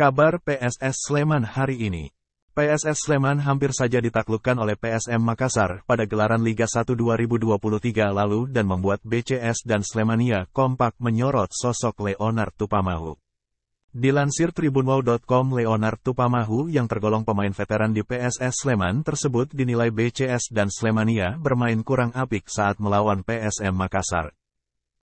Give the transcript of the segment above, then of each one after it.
Kabar PSS Sleman hari ini. PSS Sleman hampir saja ditaklukkan oleh PSM Makassar pada gelaran Liga 1 2023 lalu dan membuat BCS dan Slemania kompak menyorot sosok Leonard Tupamahu. Dilansir tribunwow.com Leonard Tupamahu yang tergolong pemain veteran di PSS Sleman tersebut dinilai BCS dan Slemania bermain kurang apik saat melawan PSM Makassar.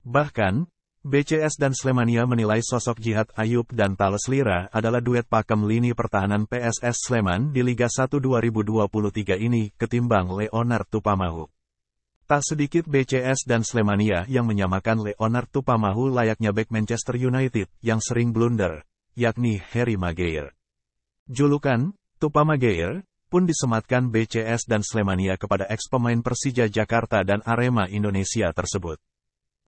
Bahkan, BCS dan Slemania menilai sosok Jihad Ayub dan Tales Lira adalah duet pakem lini pertahanan PSS Sleman di Liga 1 2023 ini ketimbang Leonard Tupamahu. Tak sedikit BCS dan Slemania yang menyamakan Leonard Tupamahu layaknya back Manchester United yang sering blunder, yakni Harry Maguire. Julukan, Tupamaguire, pun disematkan BCS dan Slemania kepada eks pemain Persija Jakarta dan Arema Indonesia tersebut.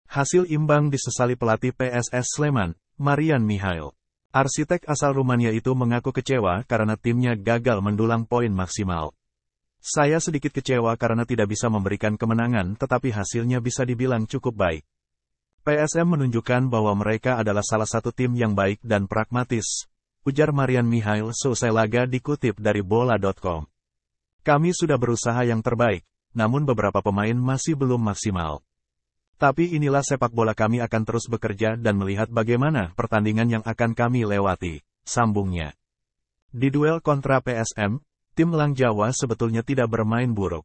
Hasil imbang disesali pelatih PSS Sleman, Marian Mihail. Arsitek asal Rumania itu mengaku kecewa karena timnya gagal mendulang poin maksimal. Saya sedikit kecewa karena tidak bisa memberikan kemenangan tetapi hasilnya bisa dibilang cukup baik. PSM menunjukkan bahwa mereka adalah salah satu tim yang baik dan pragmatis. Ujar Marian Mihail selesai laga dikutip dari bola.com. Kami sudah berusaha yang terbaik, namun beberapa pemain masih belum maksimal. Tapi inilah sepak bola kami akan terus bekerja dan melihat bagaimana pertandingan yang akan kami lewati, sambungnya. Di duel kontra PSM, tim Lang Jawa sebetulnya tidak bermain buruk.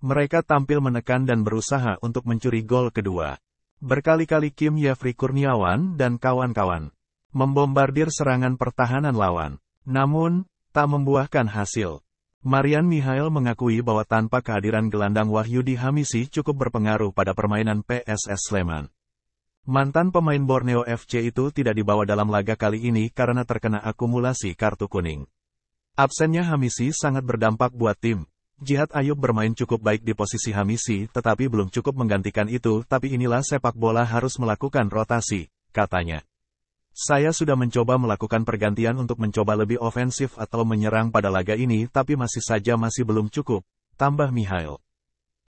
Mereka tampil menekan dan berusaha untuk mencuri gol kedua. Berkali-kali Kim Yafri Kurniawan dan kawan-kawan membombardir serangan pertahanan lawan. Namun, tak membuahkan hasil. Marian Mihail mengakui bahwa tanpa kehadiran gelandang Wahyudi Hamisi cukup berpengaruh pada permainan PSS Sleman. Mantan pemain Borneo FC itu tidak dibawa dalam laga kali ini karena terkena akumulasi kartu kuning. Absennya Hamisi sangat berdampak buat tim. Jihad Ayub bermain cukup baik di posisi Hamisi, tetapi belum cukup menggantikan itu, tapi inilah sepak bola harus melakukan rotasi, katanya. Saya sudah mencoba melakukan pergantian untuk mencoba lebih ofensif atau menyerang pada laga ini tapi masih saja masih belum cukup, tambah Mihail.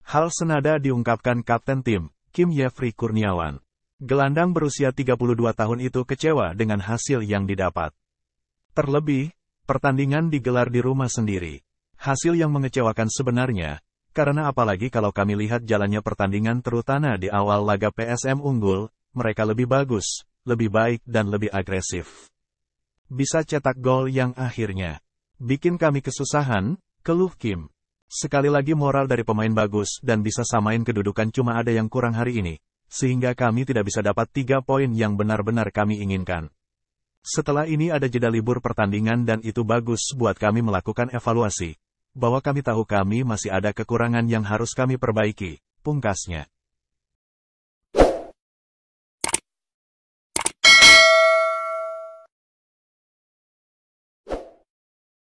Hal senada diungkapkan kapten tim, Kim Yefri Kurniawan. Gelandang berusia 32 tahun itu kecewa dengan hasil yang didapat. Terlebih, pertandingan digelar di rumah sendiri. Hasil yang mengecewakan sebenarnya, karena apalagi kalau kami lihat jalannya pertandingan terutama di awal laga PSM unggul, mereka lebih bagus, lebih baik dan lebih agresif. Bisa cetak gol yang akhirnya bikin kami kesusahan, keluh Kim. Sekali lagi moral dari pemain bagus dan bisa samain kedudukan cuma ada yang kurang hari ini, sehingga kami tidak bisa dapat tiga poin yang benar-benar kami inginkan. Setelah ini ada jeda libur pertandingan dan itu bagus buat kami melakukan evaluasi. Bahwa kami tahu kami masih ada kekurangan yang harus kami perbaiki, pungkasnya.